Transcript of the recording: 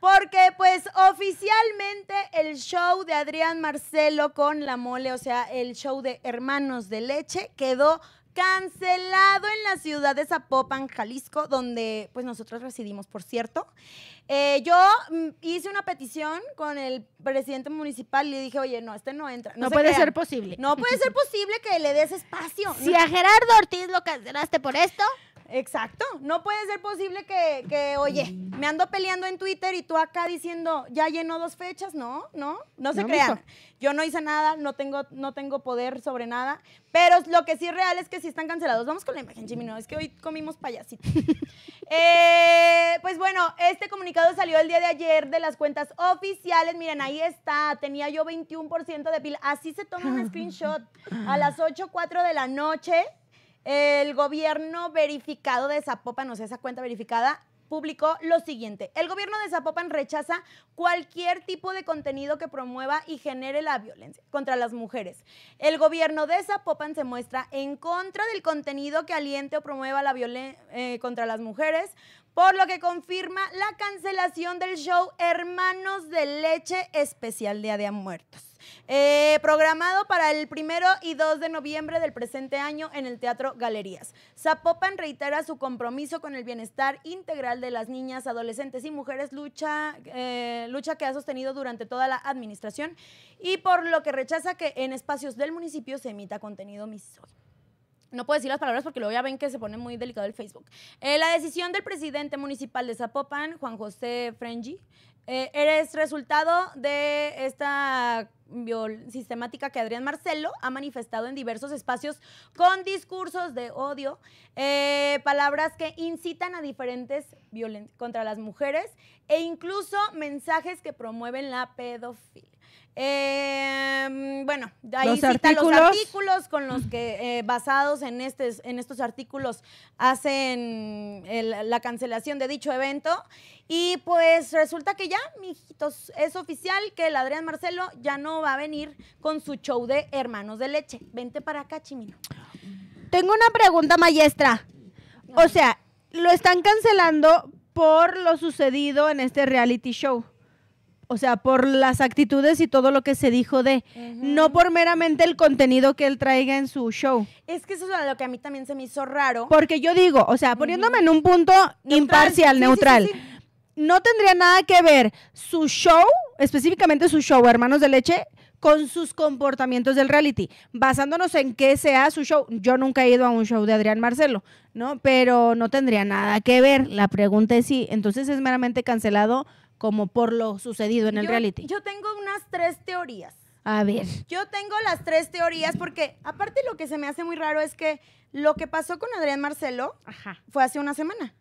Porque pues oficialmente el show de Adrián Marcelo con La Mole, o sea, el show de Hermanos de Leche, quedó cancelado en la ciudad de Zapopan, Jalisco, donde pues nosotros residimos, por cierto. Eh, yo mm, hice una petición con el presidente municipal y le dije, oye, no, este no entra. No, puede ser posible. No puede ser posible que le des espacio. Si a Gerardo Ortiz lo cancelaste por esto. Exacto. No puede ser posible que oye, me ando peleando en Twitter y tú acá diciendo, ya llenó dos fechas, no, no, no se crean. Yo no hice nada, no tengo, no tengo poder sobre nada, pero lo que sí es real es que sí están cancelados. Vamos con la imagen, Jimmy, no, es que hoy comimos payasito. Eh, pues bueno, este comunicado salió el día de ayer de las cuentas oficiales. Miren, ahí está, tenía yo 21% de pila. Así se toma un screenshot a las 8, 4 de la noche. El gobierno verificado de Zapopan, no sé, esa cuenta verificada, publicó lo siguiente. El gobierno de Zapopan rechaza cualquier tipo de contenido que promueva y genere la violencia contra las mujeres. El gobierno de Zapopan se muestra en contra del contenido que aliente o promueva la violencia eh, contra las mujeres, por lo que confirma la cancelación del show Hermanos de Leche especial Día de Muertos. Eh, programado para el primero y 2 de noviembre del presente año en el Teatro Galerías. Zapopan reitera su compromiso con el bienestar integral de las niñas, adolescentes y mujeres, lucha, eh, lucha que ha sostenido durante toda la administración y por lo que rechaza que en espacios del municipio se emita contenido miso. No puedo decir las palabras porque luego ya ven que se pone muy delicado el Facebook. Eh, la decisión del presidente municipal de Zapopan, Juan José Frenji, es resultado de esta sistemática que Adrián Marcelo ha manifestado en diversos espacios con discursos de odio, eh, palabras que incitan a diferentes violencias contra las mujeres e incluso mensajes que promueven la pedofilia. Em, bueno, ahí los artículos. los artículos con los que, eh, basados en, en estos artículos, hacen la cancelación de dicho evento. Y pues resulta que ya, mijitos, es oficial que el Adrián Marcelo ya no va a venir con su show de Hermanos de Leche. Vente para acá, Chimino. Tengo una pregunta, maestra. O sea, lo están cancelando por lo sucedido en este reality show o sea, por las actitudes y todo lo que se dijo de, no por meramente el contenido que él traiga en su show. Es que eso es lo que a mí también se me hizo raro. Porque yo digo, o sea, poniéndome en un punto imparcial, neutral, no tendría nada que ver su show, específicamente su show, Hermanos de Leche, con sus comportamientos del reality, basándonos en qué sea su show. Yo nunca he ido a un show de Adrián Marcelo, ¿no? Pero no tendría nada que ver. La pregunta es sí. entonces es meramente cancelado como por lo sucedido en el reality. Yo tengo unas tres teorías. A ver. Yo tengo las tres teorías porque aparte lo que se me hace muy raro es que lo que pasó con Adrián Marcelo fue hace una semana.